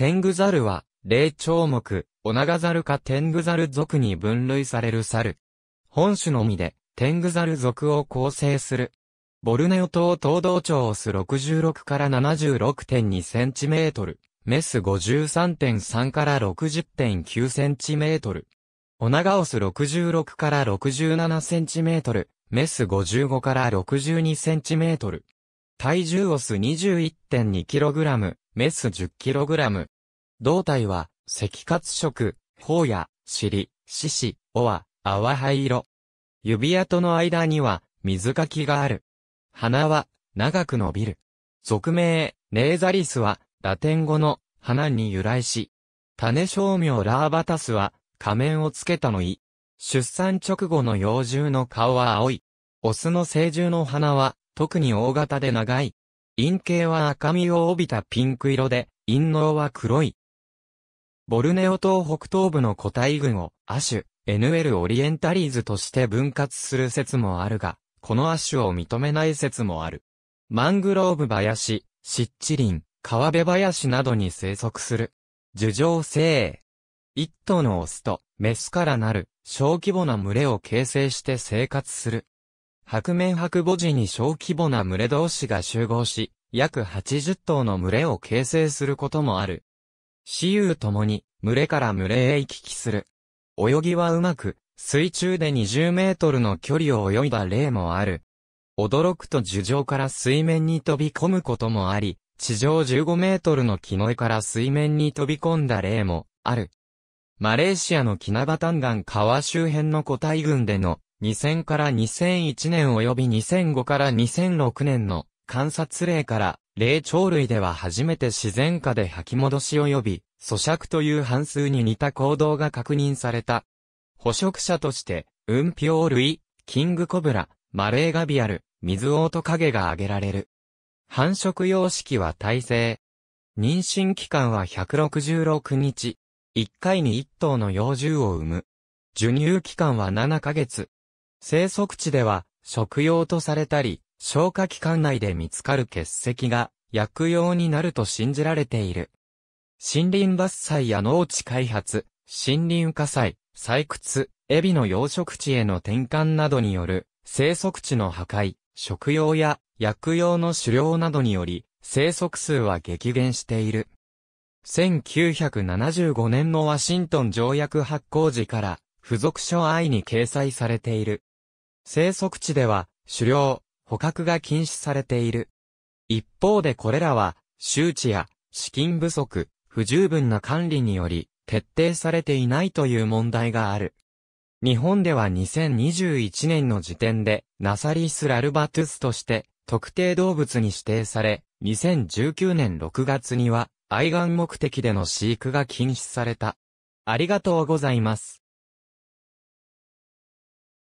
テングザルは、霊長目、オナガザルかテングザル族に分類される猿。本種のみで、テングザル族を構成する。ボルネオ島東道長オス66から76.2センチメートル、メス53.3から60.9センチメートル。オナガオス66から67センチメートル、メス55から62センチメートル。体重オス 21.2kg、メス 10kg。胴体は、赤褐色、頬や、尻、獅子、尾は、淡灰色。指跡の間には、水かきがある。鼻は、長く伸びる。俗名、ネーザリスは、ラテン語の、花に由来し、種商名ラーバタスは、仮面をつけたのい。出産直後の幼獣の顔は青い。オスの成獣の鼻は、特に大型で長い。陰茎は赤みを帯びたピンク色で、陰嚢は黒い。ボルネオ島北東部の個体群を、亜種、NL オリエンタリーズとして分割する説もあるが、この亜種を認めない説もある。マングローブ林、湿地林、川辺林などに生息する。樹上生。一頭のオスとメスからなる小規模な群れを形成して生活する。白面白母時に小規模な群れ同士が集合し、約80頭の群れを形成することもある。死有ともに、群れから群れへ行き来する。泳ぎはうまく、水中で20メートルの距離を泳いだ例もある。驚くと樹上から水面に飛び込むこともあり、地上15メートルの木の絵から水面に飛び込んだ例もある。マレーシアのキナバタンガン川周辺の個体群での2000から2001年及び2005から2006年の観察例から霊長類では初めて自然下で吐き戻し及び、咀嚼という半数に似た行動が確認された。捕食者として、運氷類、キングコブラ、マレーガビアル、水オオトカゲが挙げられる。繁殖様式は耐性。妊娠期間は166日。1回に1頭の幼獣を産む。授乳期間は7ヶ月。生息地では、食用とされたり、消化器官内で見つかる血石が薬用になると信じられている。森林伐採や農地開発、森林火災、採掘、エビの養殖地への転換などによる生息地の破壊、食用や薬用の狩猟などにより生息数は激減している。1975年のワシントン条約発行時から付属書 I に掲載されている。生息地では狩猟、捕獲が禁止されている。一方でこれらは、周知や資金不足、不十分な管理により、徹底されていないという問題がある。日本では2021年の時点で、ナサリス・ラルバトゥスとして、特定動物に指定され、2019年6月には、愛玩目的での飼育が禁止された。ありがとうございます。